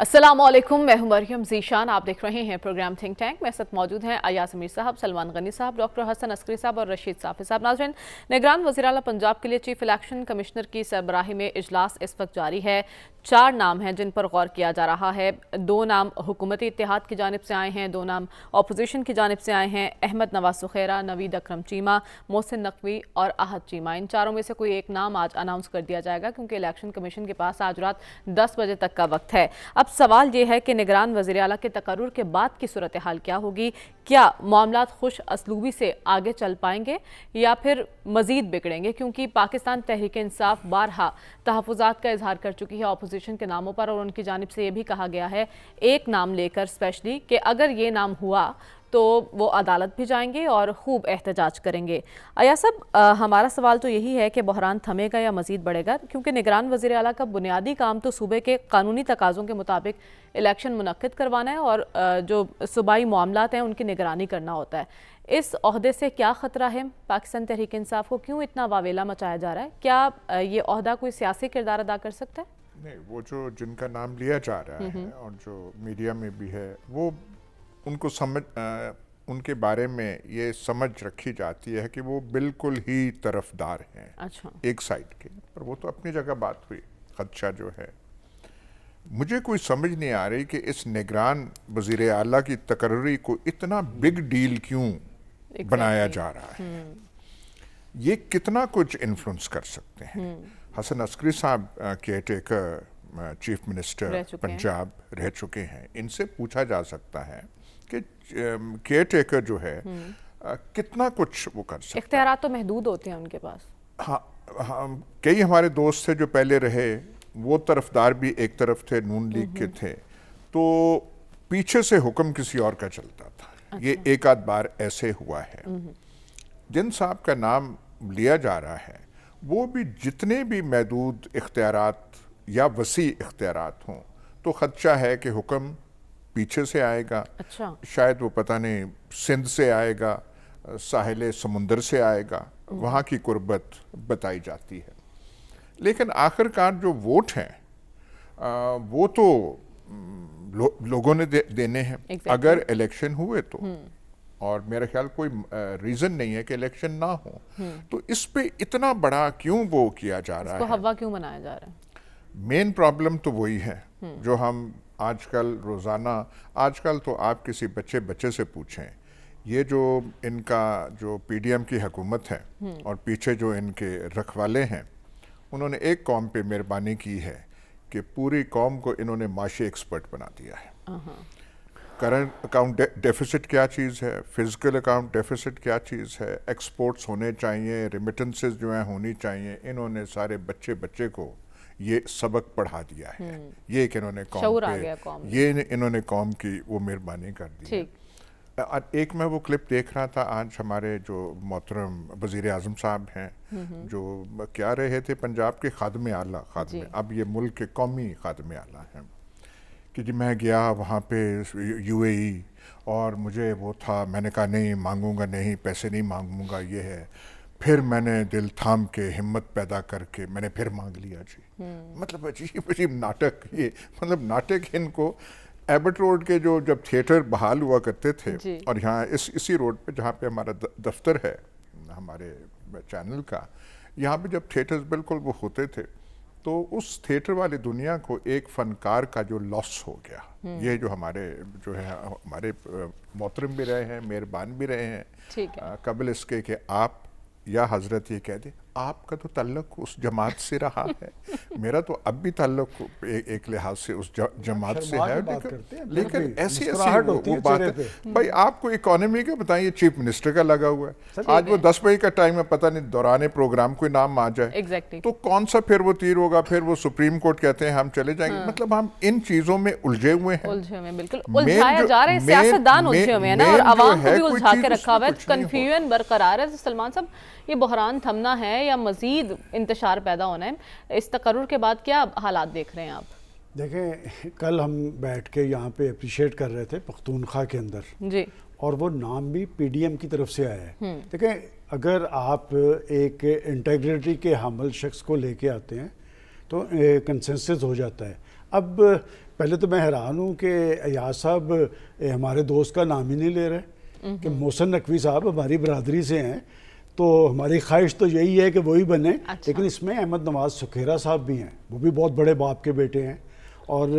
असलम मैं हूं मरियम जीशान आप देख रहे हैं प्रोग्राम थिंक टैंक मेरे साथ मौजूद हैं अयाज अमीर साहब सलमान गनी साहब डॉक्टर हसन अस्करी साहब और रशीद साफी साहब नाजरन निगरान अल पंजाब के लिए चीफ इलेक्शन कमिश्नर की सरबराही में इजलास इस वक्त जारी है चार नाम हैं जिन पर गौर किया जा रहा है दो नाम हुकूमती इतिहाद की जानब से आए हैं दो नाम अपोजिशन की जानब से आए हैं अहमद नवाज सुखेरा नवीद अक्रम चीमा मोहसिन नकवी और अहद चीमा इन चारों में से कोई एक नाम आज अनाउंस कर दिया जाएगा क्योंकि इलेक्शन कमीशन के पास आज रात दस बजे तक का वक्त है अब अब सवाल ये है कि निगरान वजी अला के तकर के बाद की सूरत हाल क्या होगी क्या मामला खुश असलूबी से आगे चल पाएंगे या फिर मज़ीद बिगड़ेंगे क्योंकि पाकिस्तान तहरीक इंसाफ बारहा तहफात का इजहार कर चुकी है अपोजिशन के नामों पर और उनकी जानब से ये भी कहा गया है एक नाम लेकर स्पेशली कि अगर ये नाम हुआ तो वो अदालत भी जाएंगे और खूब एहतजाज करेंगे अया साहब हमारा सवाल तो यही है कि बहरान थमेगा या मजीद बढ़ेगा क्योंकि निगरान वजी अला का बुनियादी काम तो सूबे के कानूनी तकाज़ों के मुताबिक इलेक्शन मनक़द करवाना है और आ, जो सूबाई मामला हैं उनकी निगरानी करना होता है इस अहदे से क्या ख़तरा है पाकिस्तान तहरीक इंसाफ को क्यों इतना वावेला मचाया जा रहा है क्या ये अहदा कोई सियासी किरदार अदा कर सकता है नहीं वो जो जिनका नाम लिया जा रहा हम्म, हम्म। है और जो मीडिया में भी है वो उनको समझ आ, उनके बारे में ये समझ रखी जाती है कि वो बिल्कुल ही तरफदार हैं अच्छा। एक साइड के पर वो तो अपनी जगह बात हुई खदशा जो है मुझे कोई समझ नहीं आ रही कि इस निगरान वजीर अला की तकर्री को इतना बिग डील क्यों बनाया जा रहा है हम्म। ये कितना कुछ इन्फ्लुएंस कर सकते हैं हम्म। हसन अस्करी साहब caretaker taker chief minister Punjab रह चुके हैं इनसे पूछा जा सकता है कि केयर टेकर जो है हम्म। कितना कुछ वो कर सकते इख्तियार तो महदूद होते हैं उनके पास हाँ हम कई हमारे दोस्त थे जो पहले रहे वो तरफदार भी एक तरफ थे नून लीग हम्म, के हम्म। थे तो पीछे से हुक्म किसी और का चलता था अच्छा। ये एक आध बार ऐसे हुआ है जिन साहब का नाम लिया जा रहा है वो भी जितने भी महदूद इख्तियार या वसी इख्तियार हों तो ख़दशा है कि हुक्म पीछे से आएगा अच्छा शायद वो पता नहीं सिंध से आएगा साहिल समुंदर से आएगा हम्म। वहाँ की कुर्बत बताई जाती है लेकिन आखिरकार जो वोट हैं वो तो हम्म, लो, लोगों ने दे, देने हैं exactly. अगर इलेक्शन हुए तो हम्म। और मेरा ख्याल कोई रीज़न नहीं है कि इलेक्शन ना हो तो इस पे इतना बड़ा क्यों वो किया जा रहा है हवा क्यों बनाया जा रहा है मेन प्रॉब्लम तो वही है जो हम आजकल रोज़ाना आजकल तो आप किसी बच्चे बच्चे से पूछें ये जो इनका जो पीडीएम की हकूमत है हम्म। और पीछे जो इनके रखवाले हैं उन्होंने एक कॉम पे मेहरबानी की है कि पूरी कॉम को इन्होंने माशी एक्सपर्ट बना दिया है करंट अकाउंट डेफिसिट क्या चीज़ है फिजिकल अकाउंट डेफिसिट क्या चीज़ है एक्सपोर्ट्स होने चाहिए रिमिटेंसेस जो हैं होनी चाहिए इन्होंने सारे बच्चे बच्चे को ये सबक पढ़ा दिया है हम्म। ये एक इन्होंने कौम पे कौम ये इन्होंने कौम की वो मेहरबानी कर दी और एक मैं वो क्लिप देख रहा था आज हमारे जो मोहतरम वजीर आजम साहब हैं हम्म, हम्म। जो क्या रहे थे पंजाब के खादम आला खादम अब ये मुल्क के कौमी खादम आला हैं कि जी मैं गया वहाँ पे यूएई और मुझे वो था मैंने कहा नहीं मांगूंगा नहीं पैसे नहीं मांगूंगा ये है फिर मैंने दिल थाम के हिम्मत पैदा करके मैंने फिर मांग लिया जी हम्म। मतलब अजीब अजीब नाटक ये मतलब नाटक इनको एबट रोड के जो जब थिएटर बहाल हुआ करते थे और यहाँ इस इसी रोड पे जहाँ पे हमारा दफ्तर है हमारे चैनल का यहाँ पे जब थिएटर्स बिल्कुल वो होते थे तो उस थिएटर वाली दुनिया को एक फनकार का जो लॉस हो गया हम्म। ये जो हमारे जो है हमारे मोहतरम भी रहे हैं मेहरबान भी रहे हैं है। कबल इसके कि आप या हज़रत ये कहते आपका तो तल्लक उस जमात से रहा है मेरा तो अब भी तल्लक ए, एक लिहाज से उस जमात से है लेकिन, ऐसी ऐसी बात भाई आपको इकोनॉमी का बताइए चीफ मिनिस्टर का लगा हुआ है आज वो दस बजे का टाइम है पता नहीं दौरान प्रोग्राम कोई नाम आ जाए तो कौन सा फिर वो तीर होगा फिर वो सुप्रीम कोर्ट कहते हैं हम चले जाएंगे हाँ। मतलब हम इन चीजों में उलझे हुए हैं उलझे हुए बिल्कुल जा रहे हैं उलझे हुए हैं ना और को भी उलझा के रखा हुआ है बरकरार है सलमान साहब ये बहरान थमना है है या मज़ीद इंतशार पैदा होना है इस तकर के बाद क्या हालात देख रहे हैं आप देखें कल हम बैठ के यहाँ पे अप्रिशिएट कर रहे थे पख्तूनखा के अंदर जी और वो नाम भी पीडीएम की तरफ से आया है हम्म। देखें अगर आप एक इंटेग्रिटी के हमल शख्स को लेके आते हैं तो कंसेंसस हो जाता है अब पहले तो मैं हैरान हूँ कि अयाज साहब हमारे दोस्त का नाम ही नहीं ले रहे हम्म, कि हम्म। मोहसन नकवी साहब हमारी बरदरी से हैं तो हमारी ख्वाहिश तो यही है कि वही बने अच्छा। लेकिन इसमें अहमद नवाज सुखेरा साहब भी हैं वो भी बहुत बड़े बाप के बेटे हैं और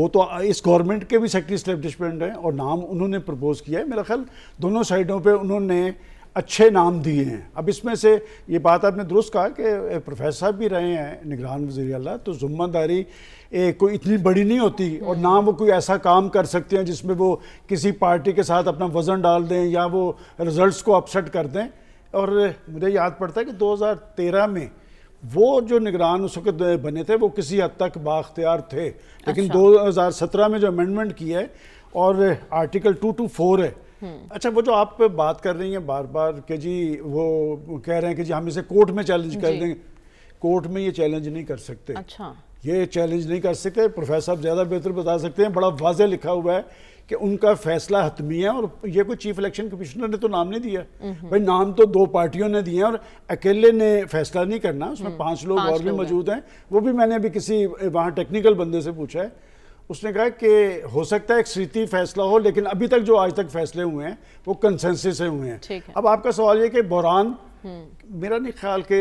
वो तो इस गवर्नमेंट के भी सेक्टर इस्टेब्लिशमेंट हैं और नाम उन्होंने प्रपोज किया है मेरा ख्याल दोनों साइडों पे उन्होंने अच्छे नाम दिए हैं अब इसमें से ये बात आपने दुरुस्त कहा कि प्रोफेसर साहब भी रहे हैं निगरान वजी अल्लाह तो जुम्मेदारी कोई इतनी बड़ी नहीं होती और ना वो कोई ऐसा काम कर सकते हैं जिसमें वो किसी पार्टी के साथ अपना वज़न डाल दें या वो रिज़ल्ट को अपसेट कर दें और मुझे याद पड़ता है कि 2013 में वो जो निगरान उस वक्त बने थे वो किसी हद तक बाख्तियार थे लेकिन अच्छा। 2017 में जो अमेंडमेंट किया है और आर्टिकल 224 है हम्म। अच्छा वो जो आप बात कर रही हैं बार बार कि जी वो कह रहे हैं कि जी हम इसे कोर्ट में चैलेंज कर देंगे कोर्ट में ये चैलेंज नहीं कर सकते अच्छा ये चैलेंज नहीं कर सकते प्रोफेसर साहब ज़्यादा बेहतर बता सकते हैं बड़ा वाजह लिखा हुआ है कि उनका फैसला हतमी है और ये कोई चीफ इलेक्शन कमिश्नर ने तो नाम नहीं दिया हम्म। भाई नाम तो दो पार्टियों ने दिए और अकेले ने फैसला नहीं करना उसमें हम्म। पांच लोग और भी मौजूद हैं वो भी मैंने अभी किसी वहाँ टेक्निकल बंदे से पूछा है उसने कहा कि हो सकता है एक स्थिति फैसला हो लेकिन अभी तक जो आज तक फैसले हुए हैं वो कंसेंसिस से हुए हैं अब आपका सवाल ये कि बहरान मेरा नहीं ख्याल के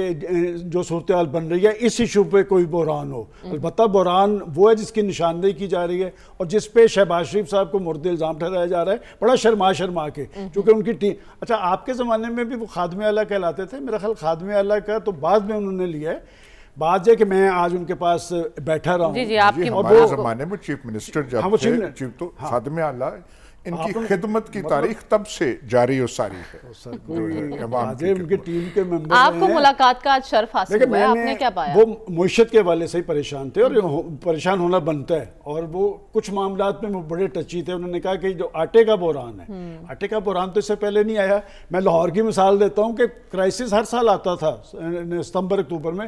जो सूरत हाल बन रही है इस इशू पर कोई बहरान हो अलबत् बहरान वो है जिसकी निशानदेही की जा रही है और जिस पे शहबाज शरीफ साहब को मुर्द इल्ज़ाम ठहराया जा रहा है बड़ा शर्मा शर्मा के चूँकि उनकी टीम अच्छा आपके ज़माने में भी वो खादम अला कहलाते थे मेरा ख्याल खादम अला का तो बाद में उन्होंने लिया है बात है कि मैं आज उनके पास बैठा रहा हूँ जी जी जी, आपके जमाने में चीफ मिनिस्टर हाँ, जब चीफ तो हाँ। खादम अला इनकी खिदमत की मतलब तारीख तब से जारी और सारी है उनकी तो टीम के मेंबर आपको मुलाकात का आज शर्फ हासिल हुआ आपने क्या पाया वो मुशत के वाले से ही परेशान थे और परेशान होना बनता है और वो कुछ मामला में वो बड़े टची थे उन्होंने कहा कि जो आटे का बुरान है हम्म। आटे का बुरान तो इससे पहले नहीं आया मैं लाहौर की मिसाल देता हूँ कि क्राइसिस हर साल आता था सितंबर अक्टूबर में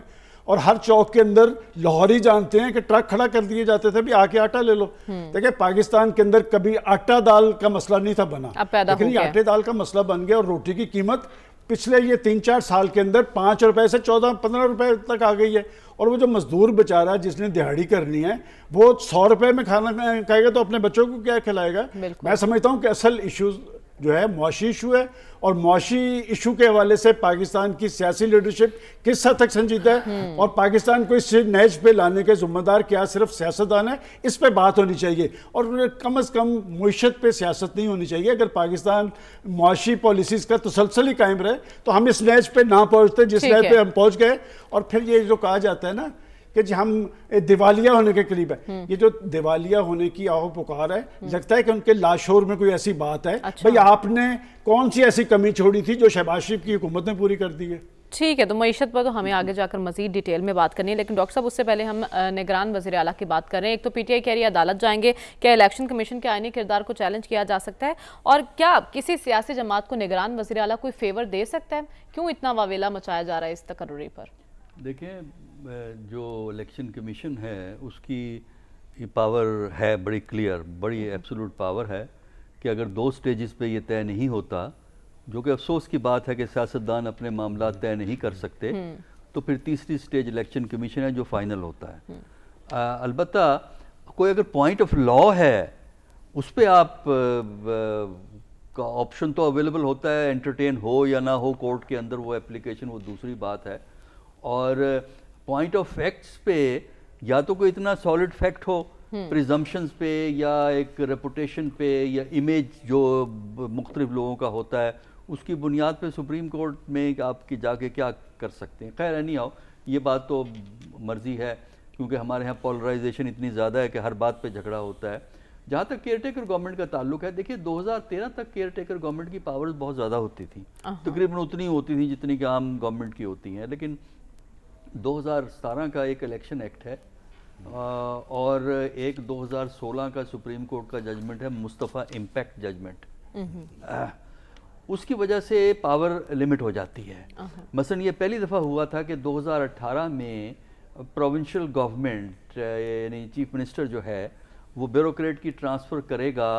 और हर चौक के अंदर लाहौरी जानते हैं कि ट्रक खड़ा कर दिए जाते थे भी आके आटा ले लो हम्म। देखिए पाकिस्तान के अंदर कभी आटा दाल का मसला नहीं था बना लेकिन ये आटे दाल का मसला बन गया और रोटी की कीमत पिछले ये तीन चार साल के अंदर पाँच रुपए से चौदह पंद्रह रुपए तक आ गई है और वो जो मजदूर बेचारा जिसने दिहाड़ी करनी है वो सौ रुपए में खाना खाएगा तो अपने बच्चों को क्या खिलाएगा मैं समझता हूँ कि असल इशूज़ जो है मुशी इशू है और मुशी इशू के हवाले से पाकिस्तान की सियासी लीडरशिप किस हद तक संजीदा है हम्म। और पाकिस्तान को इस नैज पे लाने के जिम्मेदार क्या सिर्फ सियासतदान है इस पर बात होनी चाहिए और कम अज़ कम मीशत पर सियासत नहीं होनी चाहिए अगर पाकिस्तान मुशी पॉलिसीज़ का तसलसल ही कायम रहे तो हम इस नैज पर ना पहुँचते जिस नैज पर हम पहुँच गए और फिर ये जो कहा जाता है ना कि जी हम दिवालिया होने के करीब है हम्म। ये जो दिवालिया होने की आहो पुकार है हम्म। लगता है कि उनके लाशोर में कोई ऐसी बात है अच्छा। भाई आपने कौन सी ऐसी कमी छोड़ी थी जो शहबाज शरीफ की हुकूमत ने पूरी कर दी है ठीक है तो मीशत पर तो हमें आगे जाकर मजीद डिटेल में बात करनी है लेकिन डॉक्टर साहब उससे पहले हम निगरान वजी अला की बात कर रहे हैं एक तो पी टी आई कह रही अदालत जाएंगे क्या इलेक्शन कमीशन के आईनी किरदार को चैलेंज किया जा सकता है और क्या किसी सियासी जमात को निगरान वजी अला कोई फेवर दे सकता है क्यों इतना वावेला मचाया जा रहा है इस तकर्री पर देखिए जो इलेक्शन कमीशन है उसकी ये पावर है बड़ी क्लियर बड़ी एब्सोलूट हम्म। पावर है कि अगर दो स्टेजेस पे ये तय नहीं होता जो कि अफसोस की बात है कि सियासतदान अपने मामला तय नहीं कर सकते हम्म। तो फिर तीसरी स्टेज इलेक्शन कमीशन है जो फाइनल होता है हम्म। अलबत् कोई अगर पॉइंट ऑफ लॉ है उस पर आप आ, का ऑप्शन तो अवेलेबल होता है एंटरटेन हो या ना हो कोर्ट के अंदर वो एप्लीकेशन वो दूसरी बात है और पॉइंट ऑफ फैक्ट्स पे या तो कोई इतना सॉलिड फैक्ट हो प्रिजम्पन्स हम्म। पे या एक रेपुटेशन पे या इमेज जो मुख्तलिफ लोगों का होता है उसकी बुनियाद पे सुप्रीम कोर्ट में आपकी जाके क्या कर सकते हैं खैर नहीं आओ ये बात तो मर्जी है क्योंकि हमारे यहाँ पोलराइजेशन इतनी ज़्यादा है कि हर बात पे झगड़ा होता है जहाँ तक केयर टेकर गवर्नमेंट का ताल्लुक है देखिए 2013 तक केयर टेकर गवर्नमेंट की पावर्स बहुत ज़्यादा होती थी तकरीबन उतनी होती थी जितनी कि आम गवर्नमेंट की होती हैं लेकिन 2017 का एक इलेक्शन एक्ट है और एक 2016 का सुप्रीम कोर्ट का जजमेंट है मुस्तफ़ा इम्पैक्ट जजमेंट उसकी वजह से पावर लिमिट हो जाती है मसलन ये पहली दफ़ा हुआ था कि 2018 में प्रोविंशियल गवर्नमेंट यानी चीफ मिनिस्टर जो है वो ब्यूरोक्रेट की ट्रांसफ़र करेगा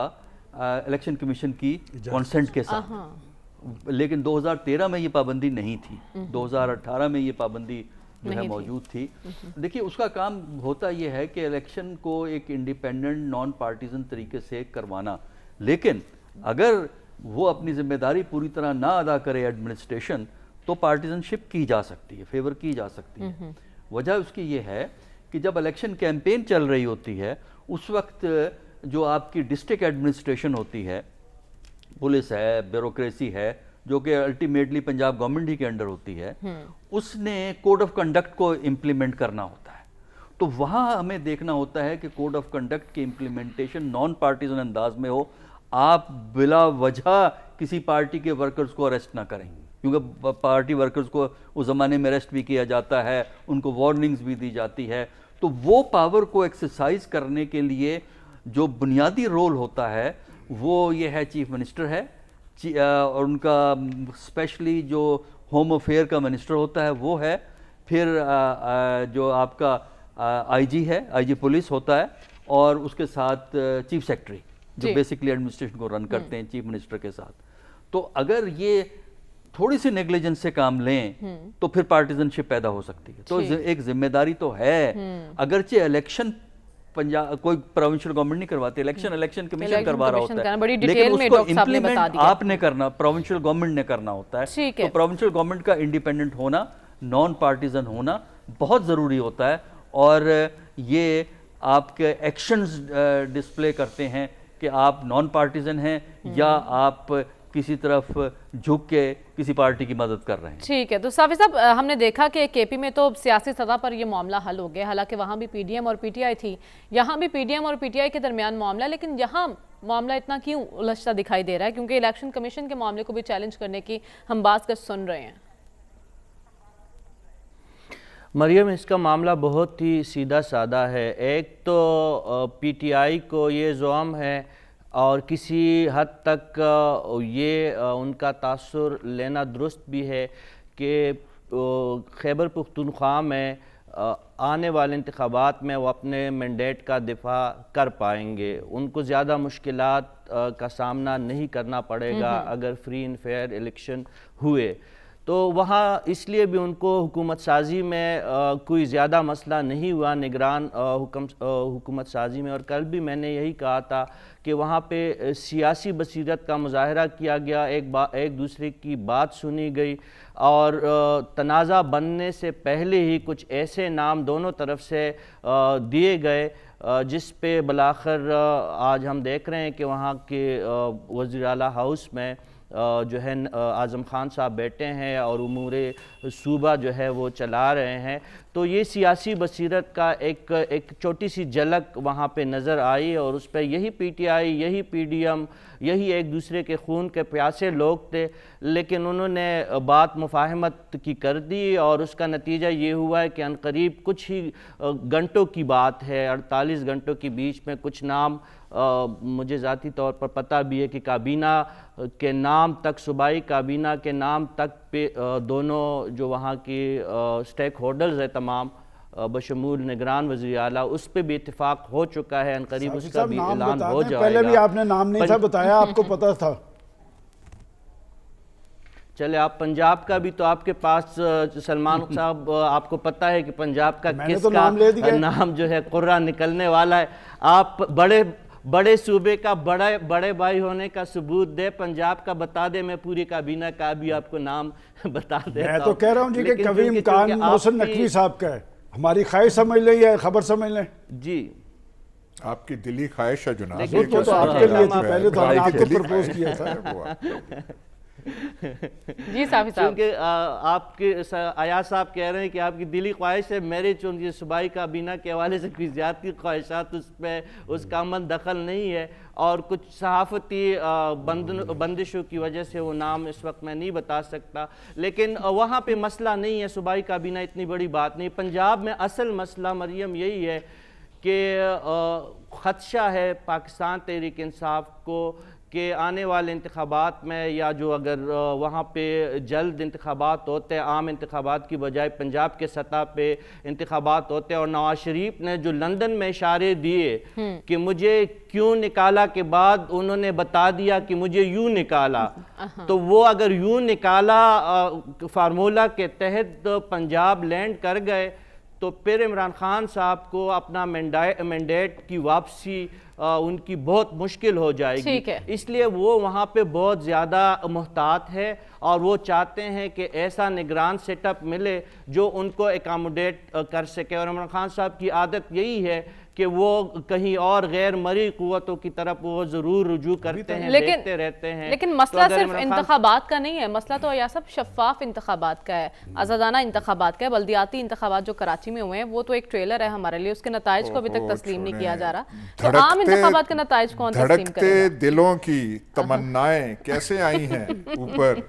इलेक्शन कमीशन की कॉन्सेंट के साथ लेकिन 2013 में ये पाबंदी नहीं थी 2018 में ये पाबंदी जो है मौजूद थी देखिए उसका काम होता यह है कि इलेक्शन को एक इंडिपेंडेंट नॉन पार्टीजन तरीके से करवाना लेकिन अगर वो अपनी जिम्मेदारी पूरी तरह ना अदा करे एडमिनिस्ट्रेशन तो पार्टीजनशिप की जा सकती है फेवर की जा सकती है वजह उसकी ये है कि जब इलेक्शन कैंपेन चल रही होती है उस वक्त जो आपकी डिस्ट्रिक्ट एडमिनिस्ट्रेशन होती है पुलिस है ब्यूरोसी है जो कि अल्टीमेटली पंजाब गवर्नमेंट ही के अंडर होती है हम्म। उसने कोड ऑफ कंडक्ट को इम्प्लीमेंट करना होता है तो वहाँ हमें देखना होता है कि कोड ऑफ कंडक्ट की इम्प्लीमेंटेशन नॉन पार्टीजन अंदाज में हो आप बिला वजह किसी पार्टी के वर्कर्स को अरेस्ट ना करें क्योंकि पार्टी वर्कर्स को उस ज़माने में अरेस्ट भी किया जाता है उनको वार्निंग्स भी दी जाती है तो वो पावर को एक्सरसाइज करने के लिए जो बुनियादी रोल होता है वो ये है चीफ मिनिस्टर है और उनका स्पेशली जो होम अफेयर का मिनिस्टर होता है वो है फिर आ, आ, जो आपका आईजी है आईजी पुलिस होता है और उसके साथ चीफ सेक्रेटरी जो बेसिकली एडमिनिस्ट्रेशन को रन करते हम्म। हैं चीफ मिनिस्टर के साथ तो अगर ये थोड़ी सी नेग्लिजेंस से काम लें हम्म। तो फिर पार्टीजनशिप पैदा हो सकती है तो एक जिम्मेदारी तो है हम्म। अगरचे इलेक्शन पंजाब कोई प्रोविंशियल गवर्नमेंट नहीं करवाती इलेक्शन इलेक्शन कमीशन करवा रहा होता है बड़ी डिटेल लेकिन उसको इम्प्लीमेंट आपने करना प्रोविंशियल गवर्नमेंट ने करना होता है तो प्रोविंशियल गवर्नमेंट का इंडिपेंडेंट होना नॉन पार्टीजन होना बहुत ज़रूरी होता है और ये आपके एक्शन डिस्प्ले करते हैं कि आप नॉन पार्टीजन हैं या हम्म। आप किसी तरफ झुक के किसी पार्टी की मदद कर रहे हैं ठीक है तो साफी साहब हमने देखा कि केपी में तो सियासी सतह पर यह मामला हल हो गया हालांकि वहाँ भी पीडीएम और पीटीआई थी यहाँ भी पीडीएम और पीटीआई के दरमियान मामला लेकिन यहाँ मामला इतना क्यों उलझता दिखाई दे रहा है क्योंकि इलेक्शन कमीशन के मामले को भी चैलेंज करने की हम बात कर सुन रहे हैं मरियम इसका मामला बहुत ही सीधा सादा है एक तो पीटीआई को ये जोम है और किसी हद तक ये उनका तासर लेना दुरुस्त भी है कि खैबर पुख्तनख्वा में आने वाले इंतबात में वो अपने मैंडेट का दिफा कर पाएंगे उनको ज़्यादा मुश्किल का सामना नहीं करना पड़ेगा हम्म, हम्म। अगर फ्री एंड फेयर इलेक्शन हुए तो वहाँ इसलिए भी उनको हुकूमत साजी में आ, कोई ज़्यादा मसला नहीं हुआ निगरान हुकम हुकूमत साजी में और कल भी मैंने यही कहा था कि वहाँ पे सियासी बसीरत का मुजाहरा किया गया एक बा एक दूसरे की बात सुनी गई और तनाज़ा बनने से पहले ही कुछ ऐसे नाम दोनों तरफ से दिए गए जिस पे बलाखर आज हम देख रहे हैं कि वहाँ के वज़ी अला हाउस में जो है आज़म खान साहब बैठे हैं और उमूर सूबा जो है वो चला रहे हैं तो ये सियासी बसीरत का एक एक छोटी सी झलक वहाँ पे नज़र आई और उस पर यही पीटीआई यही पीडीएम यही एक दूसरे के खून के प्यासे लोग थे लेकिन उन्होंने बात मुफाहमत की कर दी और उसका नतीजा ये हुआ है कि अनकरीब कुछ ही घंटों की बात है अड़तालीस घंटों के बीच में कुछ नाम आ, मुझे ज़ाती तौर पर पता भी है कि काबीना के नाम तक सूबाई काबीना के नाम तक पे आ, दोनों जो वहाँ की स्टेक होल्डर्स है तमाम बशमूल निगरान वजी अला उस पर भी इतफाक हो चुका है करीब उसका भी ऐलान हो जाएगा पहले भी आपने नाम नहीं था बताया आपको पता था चले आप पंजाब का भी तो आपके पास सलमान साहब आपको पता है कि पंजाब का तो किसका तो नाम, नाम जो है कुर्रा निकलने वाला है आप बड़े बड़े सूबे का बड़े बड़े भाई होने का सबूत दे पंजाब का बता दे मैं पूरी काबीना का भी आपको नाम बता दे मैं तो कह रहा हूँ जी कि कभी इम्कान मोहसिन नकवी साहब का है हमारी ख्वाहिश समझ लें या खबर समझ लें जी आपकी दिली ख्वाहिश है जनाब तो, तो, आपके लिए पहले तो आपके प्रपोज किया था जी साहब क्योंकि आपके अयाज साहब कह रहे हैं कि आपकी दिली ख्वाहिश है मेरे चूँकि सूबाई काबीना के हवाले से कोई ज़्यादा ख्वाहिशात उस पर उसका अमल दखल नहीं है और कुछ सहाफ़ती बंद बंदिशों की वजह से वो नाम इस वक्त मैं नहीं बता सकता लेकिन वहाँ पर मसला नहीं है सूबाई काबीना इतनी बड़ी बात नहीं पंजाब में असल मसला मरियम यही है कि ख़दशा है पाकिस्तान तहरीक इंसाफ को कि आने वाले इंतबात में या जो अगर वहाँ पे जल्द इंतबात होते हैं आम इंतबात की बजाय पंजाब के सतह पे इंतबात होते हैं और नवाज शरीफ ने जो लंदन में इशारे दिए हम्म। कि मुझे क्यों निकाला के बाद उन्होंने बता दिया कि मुझे यूँ निकाला तो वो अगर यूँ निकाला फार्मूला के तहत पंजाब लैंड कर गए तो फिर इमरान खान साहब को अपना मैंडेट की वापसी आ, उनकी बहुत मुश्किल हो जाएगी इसलिए वो वहाँ पे बहुत ज़्यादा महतात है और वो चाहते हैं कि ऐसा निगरान सेटअप मिले जो उनको एकामोडेट कर सके और इमरान खान साहब की आदत यही है कि वो कहीं और गैर मरी कुतों की तरफ वो जरूर रुजू तो करते हैं लेकिन देखते रहते हैं लेकिन तो मसला तो सिर्फ इंतबात का नहीं है मसला तो या सब शफाफ इंतबात का है हम्म। आज़ादाना इंतबात का है बल्दियाती इंतबात जो कराची में हुए हैं वो तो एक ट्रेलर है हमारे लिए उसके नतज को अभी तक तस्लीम नहीं किया जा रहा तो आम इंतबात के नतज कौन धड़कते दिलों की हाँ। तमन्नाएं कैसे आई हैं ऊपर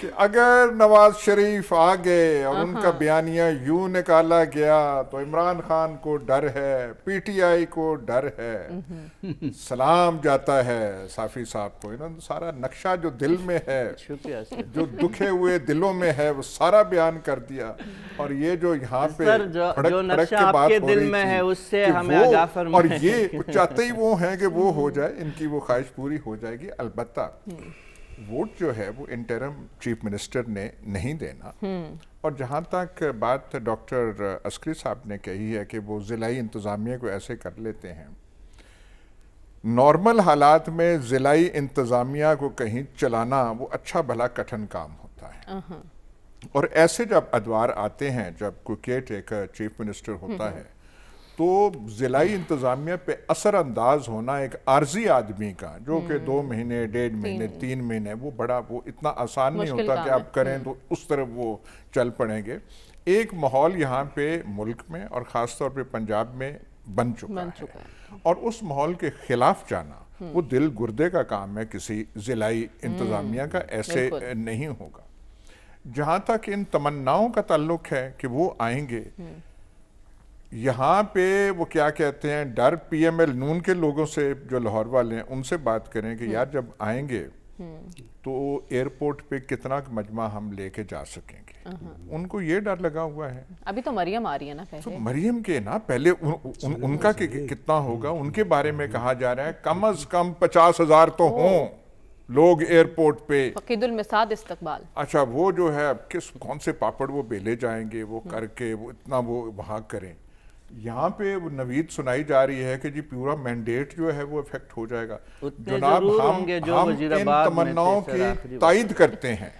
कि अगर नवाज शरीफ आ गए और हाँ, उनका हाँ। बयानिया यूं निकाला गया तो इमरान खान को डर है पीटीआई को डर है सलाम जाता है साफी साहब को इन्होंने सारा नक्शा जो दिल में है जो दुखे हुए दिलों में है वो सारा बयान कर दिया और ये जो यहाँ पे दिल में है उससे और ये चाहते ही वो है कि वो हो जाए इनकी वो ख्वाहिश पूरी हो जाएगी अलबत्ता हम्म। वोट जो है वो इंटरम चीफ मिनिस्टर ने नहीं देना हम्म। और जहाँ तक बात डॉक्टर अस्करी साहब ने कही है कि वो ज़िलाई इंतज़ामिया को ऐसे कर लेते हैं नॉर्मल हालात में ज़िलाई इंतज़ामिया को कहीं चलाना वो अच्छा भला कठिन काम होता है और ऐसे जब अदवार आते हैं जब कोई केयर टेकर चीफ मिनिस्टर होता हम्म। है तो जिलाई इंतज़ामिया पे असरअंदाज होना एक आर्जी आदमी का जो कि हम्म। दो महीने डेढ़ महीने तीन महीने वो बड़ा वो इतना आसान नहीं होता कि आप करें हम्म। तो उस तरफ वो चल पड़ेंगे एक माहौल यहाँ पे मुल्क में और ख़ास तौर पे पंजाब में बन चुका, बन चुका है और उस माहौल के खिलाफ जाना हम्म। वो दिल गुर्दे का काम है किसी ज़िलाई इंतज़ामिया का ऐसे नहीं होगा जहाँ तक इन तमन्नाओं का ताल्लुक है कि वो आएंगे यहाँ पे वो क्या कहते हैं डर पीएमएल नून के लोगों से जो लाहौर वाले हैं उनसे बात करें कि यार जब आएंगे तो एयरपोर्ट पे कितना मजमा हम लेके जा सकेंगे उनको ये डर लगा हुआ है अभी तो मरियम आ रही है ना पहले तो मरियम के ना पहले उ, उ, उनका कितना होगा हम्म। उनके बारे में कहा जा रहा है कम अज कम पचास हजार तो हों लोग एयरपोर्ट पे इस्तकबाल अच्छा वो जो है किस कौन से पापड़ वो बेले जाएंगे वो करके वो इतना वो वहां करें यहाँ पे नवीद सुनाई जा रही है कि जी पूरा मैंडेट जो है वो इफेक्ट हो जाएगा जनाब हम हम इन तमन्नाओं की तायद करते हैं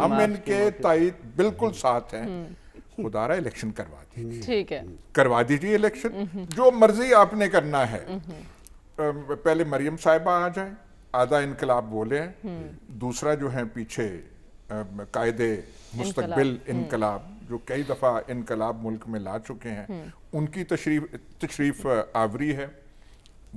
हम इनके तायद बिल्कुल हम्म। साथ हैं हम्म। खुदारा इलेक्शन करवा दीजिए हम्म। ठीक है करवा दीजिए इलेक्शन जो मर्जी आपने करना है पहले मरियम साहिबा आ जाए आधा इनकलाब बोले दूसरा जो है पीछे कायदे मुस्तबिल हम्म। इनकलाब जो कई दफ़ा इनकलाब मुल्क में ला चुके हैं हम्म। उनकी तशरीफ तशरीफ आवरी है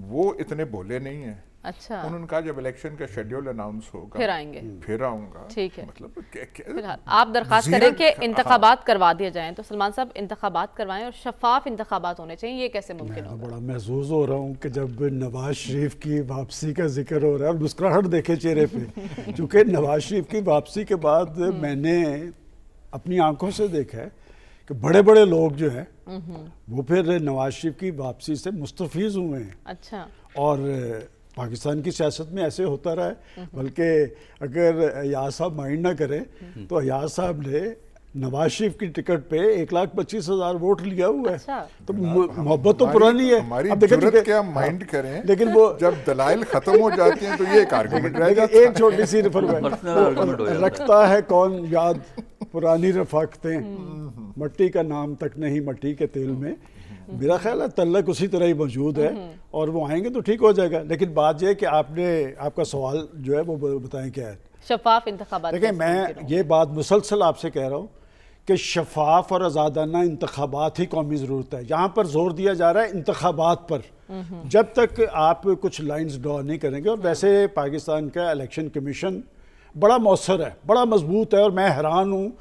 वो इतने भोले नहीं हैं अच्छा उन्होंने कहा जब इलेक्शन का शेड्यूल अनाउंस होगा फिर आएंगे हम्म। फिर आऊंगा ठीक है मतलब क्या, क्या? फिलहाल आप दरखास्त करें कि हाँ। इंतबात करवा दिए जाएं तो सलमान साहब इंतबात करवाएं और शफाफ इंतबात होने चाहिए ये कैसे मुमकिन होगा बड़ा महसूस हो रहा हूँ कि जब नवाज शरीफ की वापसी का जिक्र हो रहा है मुस्कुराहट देखे चेहरे पर चूंकि नवाज शरीफ की वापसी के बाद हम्म। मैंने अपनी आंखों से देखा है कि बड़े बड़े लोग जो हैं हम्म। वो फिर नवाज शरीफ की वापसी से मुस्तफ़ हुए हैं अच्छा और पाकिस्तान की सियासत में ऐसे होता रहा है बल्कि अगर अयाज साहब माइंड ना करें तो अयाज साहब ने नवाज शरीफ की टिकट पे एक लाख पच्चीस हजार वोट लिया हुआ है अच्छा। तो मोहब्बत तो पुरानी है हमारी जरूरत क्या माइंड करें हाँ। लेकिन वो जब दलाइल खत्म हो जाते हैं तो ये एक आर्गुमेंट रहेगा एक छोटी सी रिफर रखता है कौन याद पुरानी रफाकते हम्म। मट्टी का नाम तक नहीं मट्टी के तेल में मेरा ख्याल है तल्लक उसी तरह ही मौजूद है हम्म। और वो आएंगे तो ठीक हो जाएगा लेकिन बात यह है कि आपने आपका सवाल जो है वो बताएं क्या है शफाफ इंतबा देखिए मैं ये बात मुसलसल आपसे कह रहा हूँ कि शफाफ और आज़ादाना इंतबात ही कौमी ज़रूरत है यहाँ पर जोर दिया जा रहा है इंतबात पर हम्म। जब तक आप कुछ लाइन्स ड्रॉ नहीं करेंगे और वैसे हम्म। पाकिस्तान का इलेक्शन कमीशन बड़ा मौसर है बड़ा मजबूत है और मैं हैरान हूँ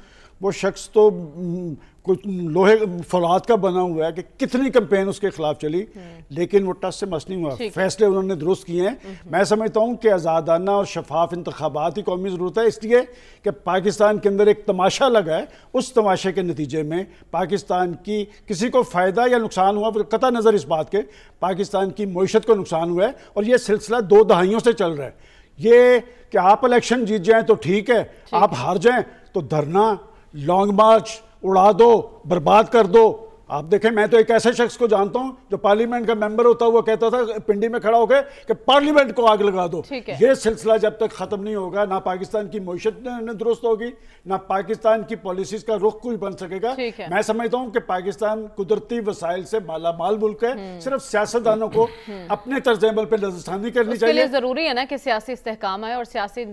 वो शख्स तो कुछ लोहे फौलाद का बना हुआ है कि कितनी कंपेन उसके खिलाफ चली लेकिन वो टस से मस नहीं हुआ फैसले उन्होंने दुरुस्त किए हैं हम्म। मैं समझता हूँ कि आज़ादाना और शफाफ इंतबात ही कौमी ज़रूरत है इसलिए कि पाकिस्तान के अंदर एक तमाशा लगा है उस तमाशे के नतीजे में पाकिस्तान की किसी को फ़ायदा या नुकसान हुआ कतः नज़र इस बात के पाकिस्तान की मीशत को नुकसान हुआ है और ये सिलसिला दो दहाइयों से चल रहा है ये कि आप इलेक्शन जीत जाएं तो ठीक है आप हार जाएं तो धरना लॉन्ग मार्च उड़ा दो बर्बाद कर दो आप देखें मैं तो एक ऐसे शख्स को जानता हूं जो पार्लियामेंट का मेंबर होता है वो कहता था पिंडी में खड़ा होकर कि पार्लियामेंट को आग लगा दो ये सिलसिला जब तक खत्म नहीं होगा ना पाकिस्तान की मीशत दुरुस्त होगी ना पाकिस्तान की पॉलिसीज का रुख कोई बन सकेगा मैं समझता हूं कि पाकिस्तान कुदरती वसाइल से मालामाल मुल्क है हम्म। सिर्फ सियासतदानों को हम्म। अपने तर्ज अमल पर नजरसानी करनी चाहिए जरूरी है ना कि सियासी इस्तेकाम है और सियासी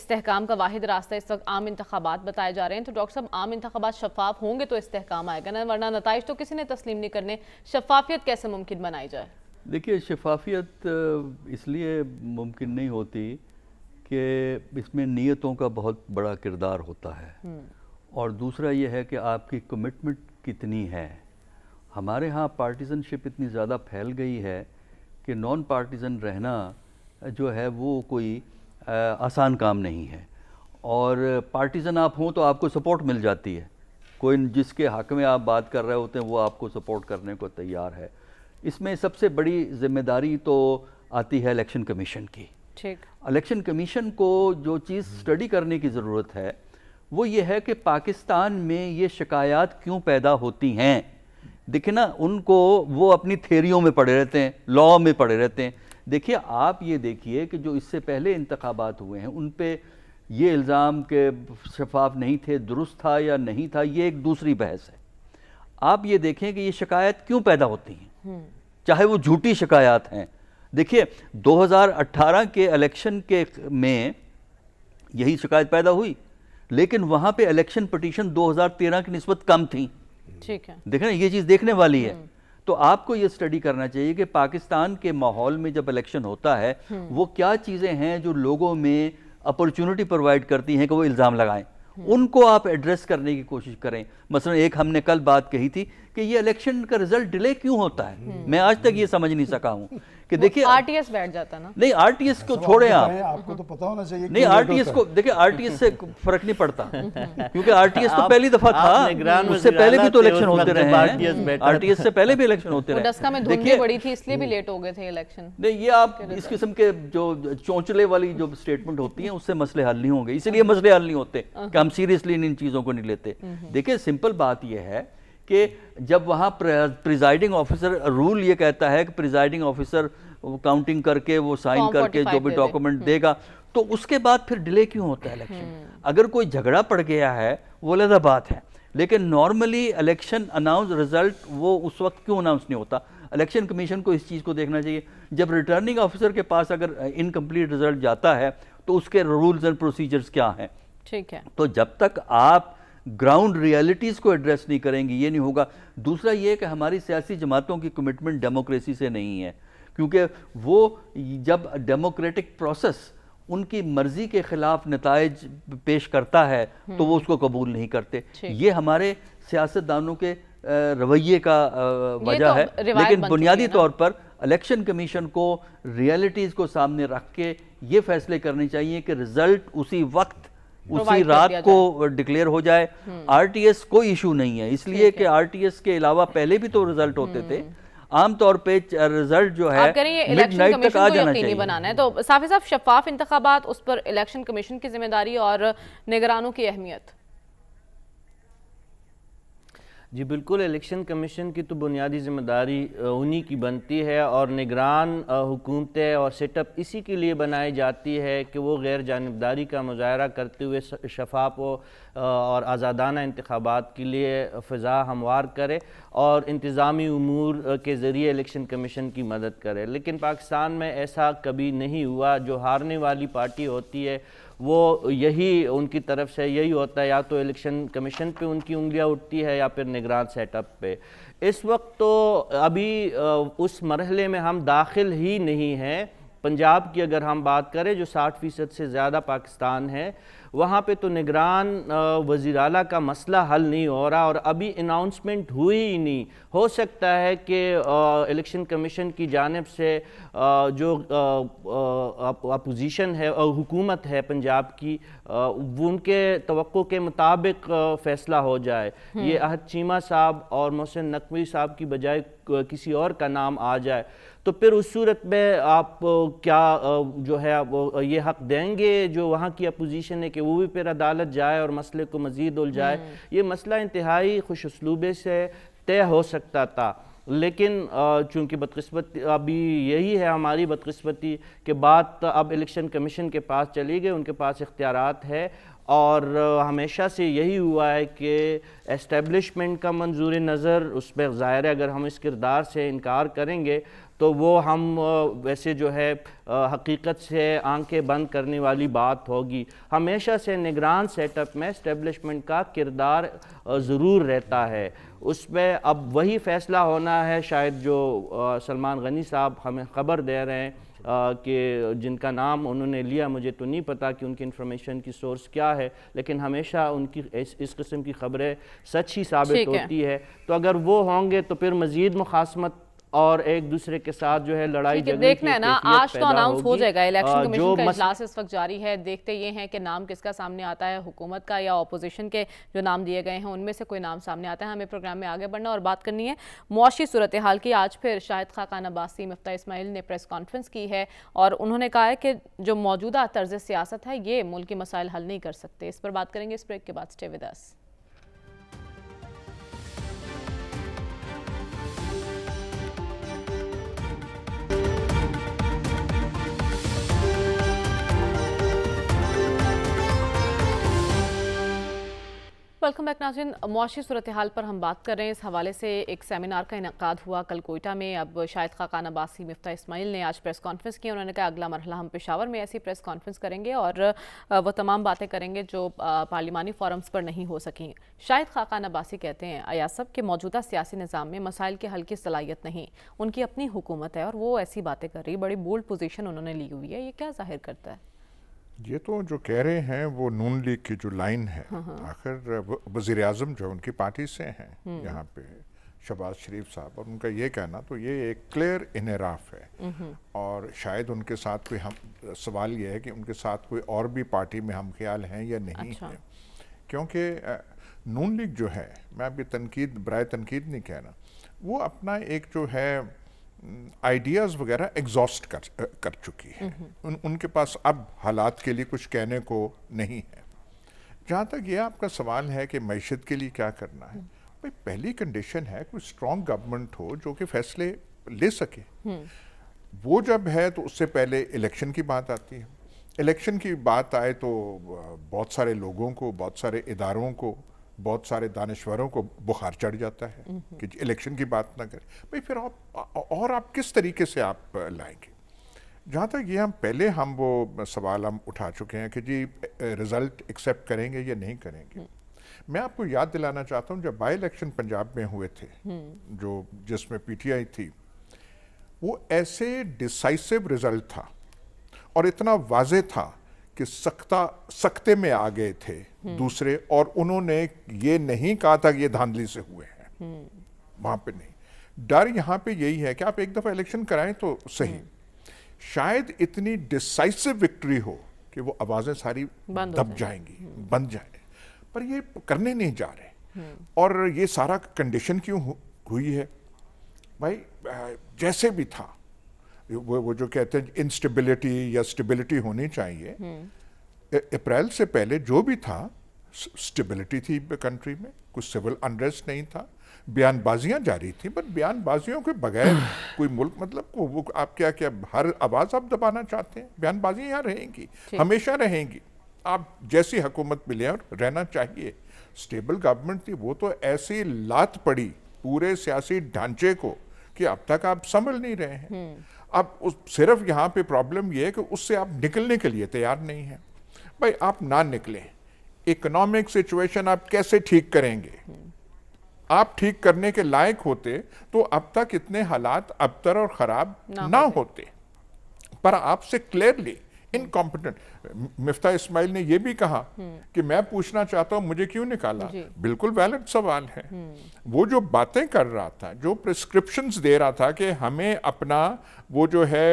इस्तेकाम का वाहिद रास्ता इस वक्त आम इंतबात बताए जा रहे हैं तो डॉक्टर साहब आम इंतबात शफाफ होंगे तो इस्तेकाम आएगा ना वरना नतज गुजारिश तो किसी ने तस्लीम नहीं करने शफाफियत कैसे मुमकिन बनाई जाए देखिए शफाफियत इसलिए मुमकिन नहीं होती कि इसमें नीयतों का बहुत बड़ा किरदार होता है हम्म। और दूसरा ये है कि आपकी कमिटमेंट कितनी है हमारे यहाँ पार्टीजनशिप इतनी ज़्यादा फैल गई है कि नॉन पार्टीज़न रहना जो है वो कोई आ, आसान काम नहीं है और पार्टीज़न आप हों तो आपको सपोर्ट मिल जाती है कोई जिसके हक में आप बात कर रहे होते हैं वो आपको सपोर्ट करने को तैयार है इसमें सबसे बड़ी जिम्मेदारी तो आती है इलेक्शन कमीशन की ठीक इलेक्शन कमीशन को जो चीज़ हम्म। स्टडी करने की ज़रूरत है वो ये है कि पाकिस्तान में ये शिकायत क्यों पैदा होती हैं देखिए ना उनको वो अपनी थेरियों में पड़े रहते हैं लॉ में पड़े रहते हैं देखिए आप ये देखिए कि जो इससे पहले इंतबात हुए हैं उन पर ये इल्ज़ाम के शफाफ नहीं थे दुरुस्त था या नहीं था ये एक दूसरी बहस है आप ये देखें कि ये शिकायत क्यों पैदा होती हैं हम्म। चाहे वो झूठी शिकायत हैं देखिए 2018 के इलेक्शन के में यही शिकायत पैदा हुई लेकिन वहाँ पे इलेक्शन पटिशन 2013 की नस्बत कम थी ठीक है देखें ये चीज़ देखने वाली है हम्म। तो आपको ये स्टडी करना चाहिए कि पाकिस्तान के माहौल में जब इलेक्शन होता है हम्म। वो क्या चीज़ें हैं जो लोगों में अपॉर्चुनिटी प्रोवाइड करती हैं कि वो इल्ज़ाम लगाएं हम्म। उनको आप एड्रेस करने की कोशिश करें मसलन एक हमने कल बात कही थी कि ये इलेक्शन का रिजल्ट डिले क्यों होता है हम्म। मैं आज तक ये समझ नहीं सका हूँ कि देखिए आरटीएस बैठ जाता ना नहीं आरटीएस को छोड़े आप आपको तो पता होना चाहिए नहीं आरटीएस को देखिए आरटीएस से फर्क नहीं पड़ता क्योंकि आरटीएस तो पहली दफा था उससे पहले भी तो इलेक्शन होते रहे आरटीएस से पहले भी इलेक्शन होते रहे देखिए बड़ी थी इसलिए भी लेट हो गए थे इलेक्शन नहीं ये आप इस किस्म के जो चौंचले वाली जो स्टेटमेंट होती है उससे मसले हल नहीं होंगे इसलिए मसले हल नहीं होते हाँ। कि हम सीरियसली इन चीजों को नहीं लेते हम्म, हम्म। देखिये सिंपल बात यह है कि जब वहाँ प्रिजाइडिंग ऑफिसर रूल ये कहता है कि प्रिजाइडिंग ऑफिसर काउंटिंग करके वो साइन करके जो भी डॉक्यूमेंट हम्म। देगा तो उसके बाद फिर डिले क्यों होता है इलेक्शन हम्म। अगर कोई झगड़ा पड़ गया है वो अलग बात है लेकिन नॉर्मली इलेक्शन अनाउंस रिजल्ट वो उस वक्त क्यों अनाउंस नहीं होता इलेक्शन कमीशन को इस चीज़ को देखना चाहिए जब रिटर्निंग ऑफिसर के पास अगर इनकम्प्लीट रिजल्ट जाता है तो उसके रूल्स एंड प्रोसीजर्स क्या हैं ठीक है तो जब तक आप ग्राउंड रियलिटीज़ को एड्रेस नहीं करेंगी ये नहीं होगा दूसरा ये कि हमारी सियासी जमातों की कमिटमेंट डेमोक्रेसी से नहीं है क्योंकि वो जब डेमोक्रेटिक प्रोसेस उनकी मर्जी के ख़िलाफ़ नतज पेश करता है हम्म। तो वो उसको कबूल नहीं करते ये हमारे सियासतदानों के रवैये का वजह तो है लेकिन बुनियादी तौर पर इलेक्शन कमीशन को रियलिटीज़ को सामने रख के ये फैसले करने चाहिए कि रिज़ल्ट उसी वक्त उसी रात को डिक्लेयर हो जाए आरटीएस हम्म। कोई इशू नहीं है इसलिए कि आरटीएस के अलावा पहले भी तो रिजल्ट होते थे हम्म। आमतौर पे रिजल्ट जो है मिडनाइट तक आ जाना चाहिए बनाना है तो साफी साहब शफाफ इंतबात उस पर इलेक्शन कमीशन की जिम्मेदारी और निगरानों की अहमियत जी बिल्कुल इलेक्शन कमीशन की तो बुनियादी जिम्मेदारी उन्हीं की बनती है और निगरान हुकूमतें और सेटअप इसी के लिए बनाई जाती है कि वो गैर जानबदारी का मुजाहरा करते हुए शफाफ और आज़ादाना इंतबात के लिए फ़ा हमवार करे और इंतज़ामी अमूर के ज़रिए इलेक्शन कमीशन की मदद करे लेकिन पाकिस्तान में ऐसा कभी नहीं हुआ जो हारने वाली पार्टी होती है वो यही उनकी तरफ से यही होता है या तो इलेक्शन कमीशन पे उनकी उंगलियां उठती है या फिर निगरान सेटअप पे इस वक्त तो अभी उस मरहले में हम दाखिल ही नहीं हैं पंजाब की अगर हम बात करें जो 60 फ़ीसद से ज़्यादा पाकिस्तान है वहाँ पे तो निगरान वज़ी अला का मसला हल नहीं हो रहा और अभी अनाउंसमेंट हुई ही नहीं हो सकता है कि इलेक्शन कमीशन की जानब से आ, जो अपोजिशन है हुकूमत है पंजाब की आ, वो उनके तो के मुताबिक फ़ैसला हो जाए ये हम्म। अहद चीमा साहब और मोहसिन नकवी साहब की बजाय किसी और का नाम आ जाए तो फिर उस सूरत में आप क्या जो है आप ये हक देंगे जो वहाँ की अपोजिशन है कि वो भी फिर अदालत जाए और मसले को मज़ीद उलझाए हम्म। ये मसला इंतहाई खुश उसलूबे से तय हो सकता था लेकिन चूंकि बदकस्मती अभी यही है हमारी बदकस्मती कि बात अब इलेक्शन कमीशन के पास चली गई उनके पास इख्तियार है और हमेशा से यही हुआ है कि एस्टेब्लिशमेंट का मंजूर नज़र उस पर ज़ाहिर है अगर हम इस किरदार से इनकार करेंगे तो वो हम वैसे जो है हकीकत से आंखें बंद करने वाली बात होगी हमेशा से निगरान सेटअप में एस्टेब्लिशमेंट का किरदार ज़रूर रहता है उसमें अब वही फैसला होना है शायद जो सलमान गनी साहब हमें ख़बर दे रहे हैं कि जिनका नाम उन्होंने लिया मुझे तो नहीं पता कि उनकी इन्फॉर्मेशन की सोर्स क्या है लेकिन हमेशा उनकी इस, इस किस्म की खबरें सच ही साबित होती है।, है तो अगर वो होंगे तो फिर मज़ीद मुखासमत और एक दूसरे के साथ जो है लड़ाई देखना है ना आज तो अनाउंस हो जाएगा इलेक्शन कमीशन का इजलास इस वक्त जारी है देखते ये हैं कि नाम किसका सामने आता है हुकूमत का या अपोजिशन के जो नाम दिए गए हैं उनमें से कोई नाम सामने आता है हमें प्रोग्राम में आगे बढ़ना और बात करनी है मुआशी सूरत हाल की आज फिर शाहिद खाकान अब्बासी मफ्ता इसमाइल ने प्रेस कॉन्फ्रेंस की है और उन्होंने कहा है कि जो मौजूदा तर्ज सियासत है ये मुल्क मसाइल हल नहीं कर सकते इस पर बात करेंगे इस ब्रेक के बाद स्टे वेलकम बैक नाजिन मुआशी सूरत हाल पर हम बात कर रहे हैं इस हवाले से एक सेमिनार का इनका हुआ कल कोयटा में अब शाहिद खाकान अब्बासी मफ्ता इसमाइल ने आज प्रेस कॉन्फ्रेंस की उन्होंने कहा अगला मरहला हम पेशावर में ऐसी प्रेस कॉन्फ्रेंस करेंगे और वो तमाम बातें करेंगे जो पार्लिमानी फोरम्स पर नहीं हो सकें शाहिद खाकान अब्बासी कहते हैं अयासब के मौजूदा सियासी निज़ाम में मसाइल के हल की सलाहियत नहीं उनकी अपनी हुकूमत है और वो ऐसी बातें कर रही बड़ी बोल्ड पोजिशन उन्होंने ली हुई है ये क्या जाहिर करता है ये तो जो कह रहे हैं वो नून लीग की जो लाइन है हाँ, हाँ। आखिर वजीर अजम जो उनकी पार्टी से हैं हम्म। यहाँ पे शबाज शरीफ साहब और उनका ये कहना तो ये एक क्लियर इनराफ है हम्म। और शायद उनके साथ कोई हम सवाल ये है कि उनके साथ कोई और भी पार्टी में हम ख्याल हैं या नहीं अच्छा। है क्योंकि नून लीग जो है मैं अभी तनकीद ब्राय तनकीद नहीं कहना वो अपना एक जो है आइडियाज़ वगैरह एग्जॉस्ट कर कर चुकी है उन उनके पास अब हालात के लिए कुछ कहने को नहीं है जहाँ तक ये आपका सवाल है कि मीशत के लिए क्या करना है हम्म। भाई पहली कंडीशन है कोई स्ट्रॉन्ग गवर्नमेंट हो जो कि फैसले ले सके हम्म। वो जब है तो उससे पहले इलेक्शन की बात आती है इलेक्शन की बात आए तो बहुत सारे लोगों को बहुत सारे इदारों को बहुत सारे दानश्वरों को बुखार चढ़ जाता है कि इलेक्शन की बात ना करें भाई फिर आप और आप किस तरीके से आप लाएंगे जहाँ तक ये हम पहले हम वो सवाल हम उठा चुके हैं कि जी रिज़ल्ट एक्सेप्ट करेंगे या नहीं करेंगे हम्म। मैं आपको याद दिलाना चाहता हूँ जब बाई इलेक्शन पंजाब में हुए थे हम्म। जो जिसमें पीटीआई थी वो ऐसे डिसाइसिव रिज़ल्ट था और इतना वाजे था कि सख्ता सख्ते में आ गए थे हम्म। दूसरे और उन्होंने ये नहीं कहा था कि ये धांधली से हुए हैं हम्म। वहां पे नहीं डर यहाँ पे यही है कि आप एक दफा इलेक्शन कराएं तो सही हम्म। शायद इतनी डिसाइसिव विक्ट्री हो कि वो आवाजें सारी दब जाएंगी बन जाए पर ये करने नहीं जा रहे और ये सारा कंडीशन क्यों हुई है भाई जैसे भी था वो, वो जो कहते हैं इनस्टेबिलिटी या स्टेबिलिटी होनी चाहिए अप्रैल से पहले जो भी था स्टेबिलिटी थी कंट्री में कुछ सिविल अनरेस्ट नहीं था बयानबाजियां जारी थी बट बयानबाजियों के बगैर कोई मुल्क मतलब को वो आप क्या क्या हर आवाज़ आप दबाना चाहते हैं बयानबाजियां यहाँ रहेंगी हमेशा रहेंगी आप जैसी हुकूमत मिले और रहना चाहिए स्टेबल गवर्नमेंट थी वो तो ऐसी लात पड़ी पूरे सियासी ढांचे को कि अब तक आप संभल नहीं रहे हैं हम्म। अब उस सिर्फ यहाँ पे प्रॉब्लम ये है कि उससे आप निकलने के लिए तैयार नहीं हैं भाई आप ना निकलें इकोनॉमिक सिचुएशन आप कैसे ठीक करेंगे आप ठीक करने के लायक होते तो अब तक इतने हालात अबतर और खराब ना, ना होते पर आपसे क्लियरली इनकॉम्पिटेंट मिफ्ता इस्माइल ने यह भी कहा हम्म। कि मैं पूछना चाहता हूँ मुझे क्यों निकाला बिल्कुल वैलिड सवाल है हम्म। वो जो बातें कर रहा था जो प्रिस्क्रिप्शन दे रहा था कि हमें अपना वो जो है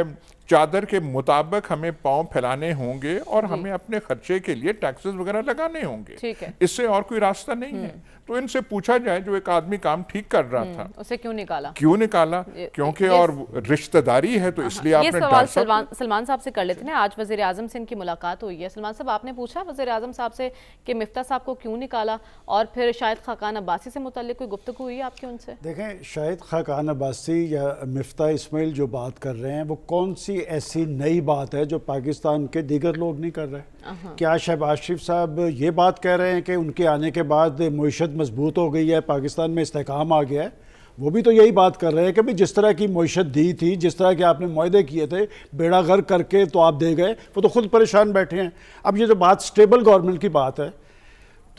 चादर के मुताबिक हमें पाँव फैलाने होंगे और हमें अपने खर्चे के लिए टैक्सेस वगैरह लगाने होंगे इससे और कोई रास्ता नहीं है हम्म। तो इनसे पूछा जाए जो एक आदमी काम ठीक कर रहा था उसे क्यों निकाला क्यों निकाला क्योंकि और रिश्तेदारी है तो हाँ, इसलिए आपने सलमान साहब से कर लेते हैं आज वजीर आजम से इनकी मुलाकात मुलाकात हुई है सलमान साहब आपने पूछा वजी अजम साहब से कि मफ्ता साहब को क्यों निकाला और फिर शाहिद खाकान अब्बासी से मुतल कोई गुफ्तु हुई आपकी उनसे देखें शाहिद खाकान अब्बासी या मफ्ता इसमाइल जो बात कर रहे हैं वो कौन सी ऐसी नई बात है जो पाकिस्तान के दीगर लोग नहीं कर रहे क्या शहबाज शरीफ साहब ये बात कह रहे हैं कि उनके आने के बाद मीशत मजबूत हो गई है पाकिस्तान में इसकाम आ गया है वो भी तो यही बात कर रहे हैं कि भाई जिस तरह की मीशत दी थी जिस तरह के आपने माहदे किए थे बेड़ा घर करके तो आप दे गए वो तो खुद परेशान बैठे हैं अब ये जो बात स्टेबल गवर्नमेंट की बात है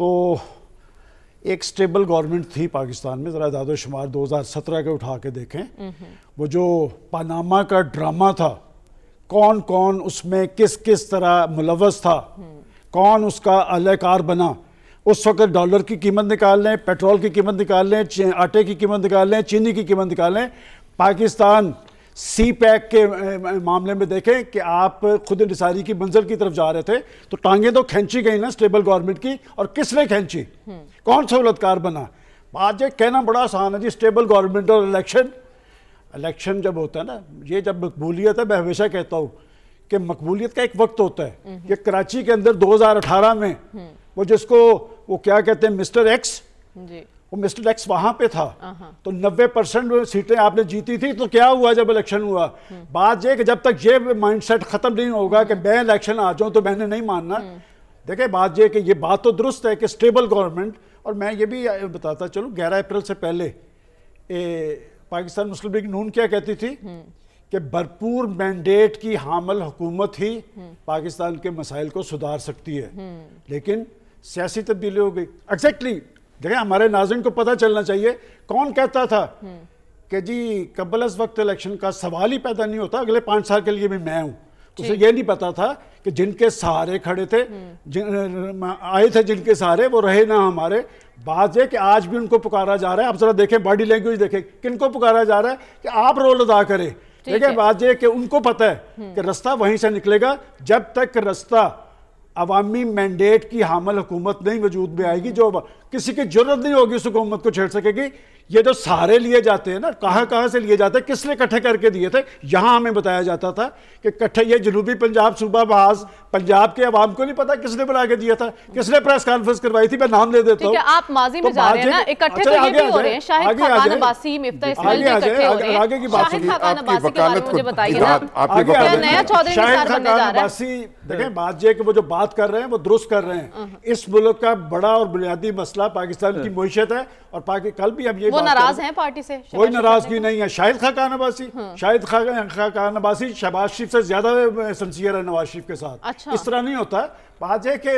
तो एक स्टेबल गवर्नमेंट थी पाकिस्तान में ज़रा दादो शुमार 2017 के उठा के देखें वो जो पानामा का ड्रामा था कौन कौन उसमें किस किस तरह मुलवस था हम्म। कौन उसका अलकार बना उस वक्त डॉलर की कीमत निकाल लें पेट्रोल की कीमत निकाल लें आटे की कीमत निकाल लें चीनी की कीमत निकाल लें पाकिस्तान सी पैक के मामले में देखें कि आप खुद इंसारी की मंजिल की तरफ जा रहे थे तो टांगे तो खींची गई ना स्टेबल गवर्नमेंट की और किसने खींची कौन सहूलतकार बना बात ये कहना बड़ा आसान है जी स्टेबल गवर्नमेंट और इलेक्शन इलेक्शन जब होता है ना ये जब मकबूलियत है मैं हमेशा कहता हूँ कि मकबूलियत का एक वक्त होता है कि हम्म। कराची के अंदर 2018 में हम्म। वो जिसको वो क्या कहते हैं मिस्टर एक्स वो मिस्टर एक्स वहां पे था तो 90 परसेंट सीटें आपने जीती थी तो क्या हुआ जब इलेक्शन हुआ बात यह कि जब तक ये माइंडसेट खत्म नहीं होगा कि मैं इलेक्शन आ जाऊं तो मैंने नहीं मानना हम्म। देखे बात यह कि ये बात तो दुरुस्त है कि स्टेबल गवर्नमेंट और मैं ये भी बताता चलू ग्यारह अप्रैल से पहले ए, पाकिस्तान मुस्लिम लीग नून क्या कहती थी हम्म। कि भरपूर मैंडेट की हामल हुकूमत ही हम्म। पाकिस्तान के मसाइल को सुधार सकती है लेकिन सियासी तब्दीली हो गई एग्जैक्टली देखें हमारे नाजन को पता चलना चाहिए कौन कहता था हम्म। कि जी कबलस वक्त इलेक्शन का सवाल ही पैदा नहीं होता अगले पाँच साल के लिए भी मैं हूँ उसे ये नहीं पता था कि जिनके सहारे खड़े थे हम्म। आए थे जिनके सहारे वो रहे ना हमारे बात यह कि आज भी उनको पुकारा जा रहा है आप जरा देखें बॉडी लैंग्वेज देखें किनको पुकारा जा रहा है कि आप रोल अदा करें ठीक है बात यह कि उनको पता है हम्म। कि रास्ता वहीं से निकलेगा जब तक रास्ता अवामी मैंडेट की हामल हुकूमत नहीं वजूद में आएगी जो किसी की जरूरत नहीं होगी उस हुकूमत को छेड़ सकेगी ये जो सारे लिए जाते हैं ना कहाँ कहाँ से लिए जाते हैं किसने इकट्ठे करके दिए थे यहाँ हमें बताया जाता था कि इकट्ठे ये जनूबी पंजाब सूबा बहाज पंजाब के आवाम को नहीं पता किसने बना के दिया था किसने प्रेस कॉन्फ्रेंस करवाई थी मैं नाम ले देता हूँ आप माजी तो में जा रहे हैं ना इकट्ठे अच्छा, तो ये हो रहे हैं शाहिद खान अब्बासीम इफ्ता इस्माइल आगे की बात शाहिद खान अब्बासी के बारे में मुझे बताइए ना आपने नया चौधरी शाहिद खान अब्बासी देखें बात ये कि वो जो बात कर रहे हैं वो दुरुस्त कर रहे हैं हम्म। इस मुल्क का बड़ा और बुनियादी मसला पाकिस्तान हाँ। की मीशत है और कल भी हम ये वो नाराज हैं पार्टी से कोई नाराजगी नहीं है शाहिद खा का नबासी हाँ। शाहिद खा का नबासी शहबाज शरीफ से ज्यादा सन्सियर है नवाज शरीफ के साथ अच्छा। इस तरह नहीं होता बात है कि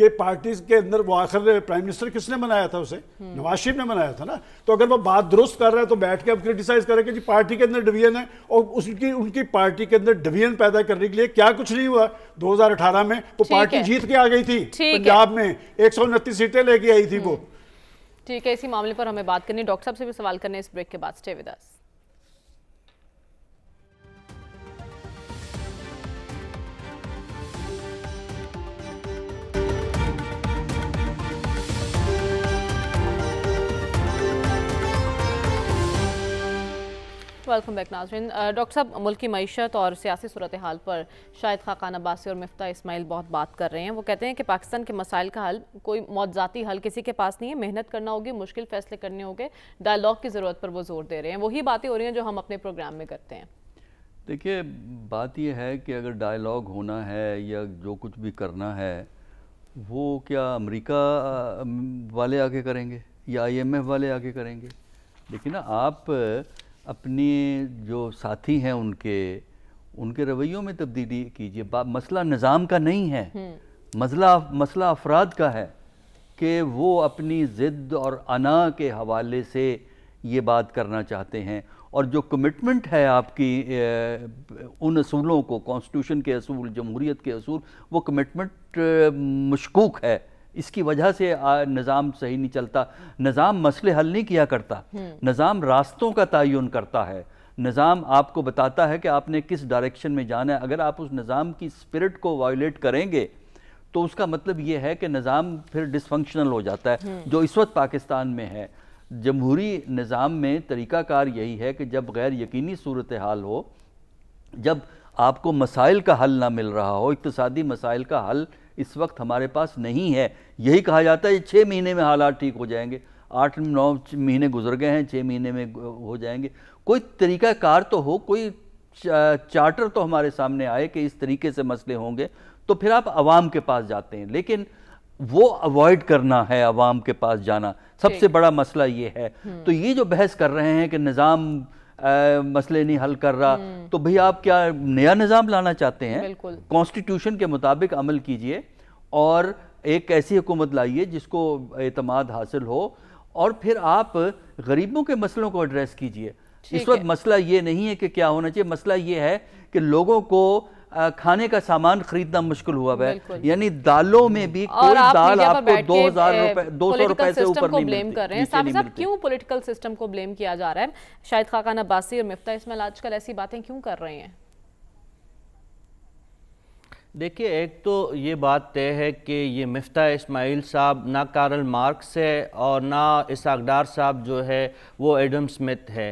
ये पार्टी के अंदर वो आखिर प्राइम मिनिस्टर किसने बनाया था उसे हम्म। नवाज शरीफ ने बनाया था ना तो अगर वो बात दुरुस्त कर रहा है तो बैठ के अब क्रिटिसाइज करें कि जी पार्टी के अंदर डिवीजन है और उसकी उनकी पार्टी के अंदर डिवीजन पैदा करने के लिए क्या कुछ नहीं हुआ 2018 में वो पार्टी जीत के आ गई थी पंजाब में एक सीटें लेके आई थी वो हम्म। ठीक है इसी मामले पर हमें बात करनी डॉक्टर साहब से भी सवाल करने इस ब्रेक के बाद stay with us welcome back नाजरन डॉक्टर साहब मुल्क की मीशत और सियासी सूरत हाल पर शायद खाकान अब्बासी और मफ्ता इसमाइल बहुत बात कर रहे हैं वो कहते हैं कि पाकिस्तान के मसाइल का हल कोई मौजाती हल किसी के पास नहीं है मेहनत करना होगी मुश्किल फैसले करने होंगे डायलॉग की ज़रूरत पर वो जोर दे रहे हैं वही बातें हो रही हैं जो हम अपने प्रोग्राम में करते हैं देखिए बात यह है कि अगर डायलॉग होना है या जो कुछ भी करना है वो क्या अमरीका वाले आगे करेंगे या एफ वाले आगे करेंगे देखिए ना आप अपने जो साथी हैं उनके उनके रवैयों में तब्दीली कीजिए मसला निज़ाम का नहीं है हम्म। मसला मसला अफराद का है कि वो अपनी ज़िद और अना के हवाले से ये बात करना चाहते हैं और जो कमिटमेंट है आपकी ए, उन असूलों को कॉन्स्टिट्यूशन के असूल जमहूरीत के असूल वो कमिटमेंट मशकूक है इसकी वजह से निज़ाम सही नहीं चलता निज़ाम मसले हल नहीं किया करता हम्म। निज़ाम रास्तों का तयन करता है निज़ाम आपको बताता है कि आपने किस डायरेक्शन में जाना है अगर आप उस निज़ाम की स्पिरिट को वायोलेट करेंगे तो उसका मतलब ये है कि निज़ाम फिर डिसफंक्शनल हो जाता है हम्म। जो इस वक्त पाकिस्तान में है जमहूरी निज़ाम में तरीक़ाकार यही है कि जब गैर यकीनी सूरत हाल हो जब आपको मसाइल का हल ना मिल रहा हो इकतदी मसाइल का हल इस वक्त हमारे पास नहीं है यही कहा जाता है छः महीने में हालात ठीक हो जाएंगे आठ नौ महीने गुजर गए हैं छः महीने में हो जाएंगे कोई तरीका कार तो हो कोई चार्टर तो हमारे सामने आए कि इस तरीके से मसले होंगे तो फिर आप आवाम के पास जाते हैं लेकिन वो अवॉइड करना है आवाम के पास जाना सबसे बड़ा मसला ये है हम्म। तो ये जो बहस कर रहे हैं कि निज़ाम आ, मसले नहीं हल कर रहा हम्म। तो भाई आप क्या नया निज़ाम लाना चाहते हैं कॉन्स्टिट्यूशन के मुताबिक अमल कीजिए और एक ऐसी हुकूमत लाइए जिसको अतमाद हासिल हो और फिर आप गरीबों के मसलों को एड्रेस कीजिए इस वक्त मसला ये नहीं है कि क्या होना चाहिए मसला ये है कि लोगों को खाने का सामान खरीदना मुश्किल हुआ है यानी दालों में भी कोई आप दाल आपको दो हजार रुपए दो सौ रुपए से ऊपर नहीं ब्लेम कर रहे हैं साहब क्यों पॉलिटिकल सिस्टम को ब्लेम किया जा रहा है शायद खाकान अब्बासी और मिफ्ता इसमें आजकल ऐसी बातें क्यों कर रहे हैं देखिए एक तो ये बात तय है कि ये मिफ्ता इस्माइल साहब ना कारल मार्क्स है और ना इसकडार साहब जो है वो एडम स्मिथ है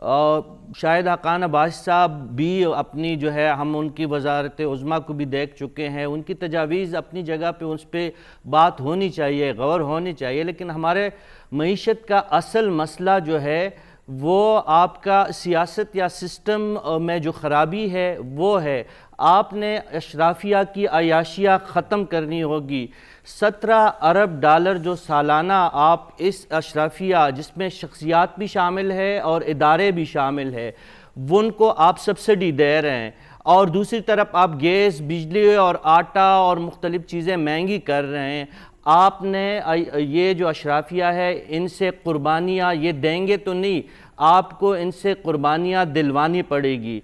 शायद हकान अब्बास साहब भी अपनी जो है हम उनकी वजारत उज़मा को भी देख चुके हैं उनकी तजावीज़ अपनी जगह पे उस पर बात होनी चाहिए गौर होनी चाहिए लेकिन हमारे मीशत का असल मसला जो है वो आपका सियासत या सिस्टम में जो ख़राबी है वो है आपने अशराफिया की अयाशिया ख़त्म करनी होगी सत्रह अरब डॉलर जो सालाना आप इस अशराफिया जिसमें शख्सियात भी शामिल है और इदारे भी शामिल है उनको आप सब्सिडी दे रहे हैं और दूसरी तरफ आप गैस बिजली और आटा और मुख्तलिफ़ चीज़ें महंगी कर रहे हैं आपने ये जो अशराफिया है इनसे कुर्बानियाँ ये देंगे तो नहीं आपको इनसे कुर्बानियाँ दिलवानी पड़ेगी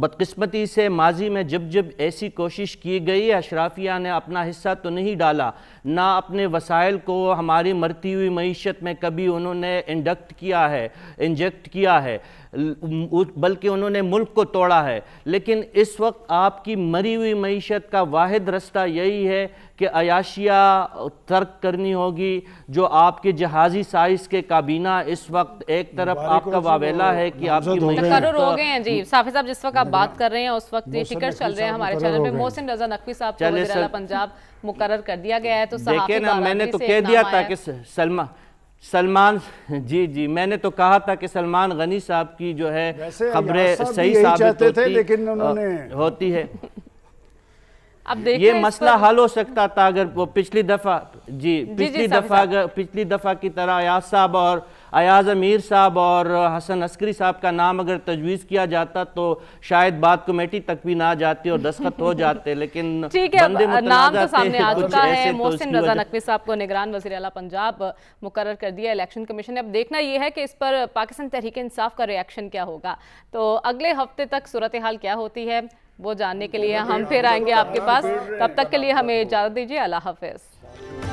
बदकस्मती से माजी में जब जब ऐसी कोशिश की गई अशराफिया ने अपना हिस्सा तो नहीं डाला ना अपने वसाइल को हमारी मरती हुई मीशत में कभी उन्होंने इंडक्ट किया है इंजेक्ट किया है बल्कि उन्होंने मुल्क को तोड़ा है लेकिन इस वक्त आपकी मरी हुई मीशत का वाद रास्ता यही है कि अयाशिया तर्क करनी होगी जो आपके जहाजी साइज के काबीना इस वक्त एक तरफ आपका वावेला है कि आपकी हो गए हैं जी साफी साहब जिस वक्त आप बात कर रहे हैं उस वक्त ये फिक्र चल रहे हैं हमारे चैनल पे मोहसिन रजा नकवी साहब चले पंजाब मुकर कर दिया गया है तो देखिए ना मैंने तो कह दिया था कि सलमा सलमान जी जी मैंने तो कहा था कि सलमान गनी साहब की जो है खबरें सही साबित होती, लेकिन उन्होंने होती है अब ये मसला हल हो सकता था अगर वो पिछली दफा जी पिछली दफा अगर पिछली दफा की तरह अयाज साहब और अयाज अमीर साहब और हसन अस्करी साहब का नाम अगर तजवीज़ किया जाता तो शायद बात कमेटी तक भी ना जाती और दस्खत हो जाते लेकिन ठीक है नाम तो सामने आ चुका है तो मोहसिन रजा नकवी साहब को निगरान वजी अला पंजाब मुकर कर दिया इलेक्शन कमीशन ने अब देखना यह है कि इस पर पाकिस्तान तहरीक इंसाफ का रिएक्शन क्या होगा तो अगले हफ्ते तक सूरत हाल क्या होती है वो जानने के लिए हम फिर आएंगे आपके पास तब तक के लिए हमें इजाज़त दीजिए अल्लाह हाफिज़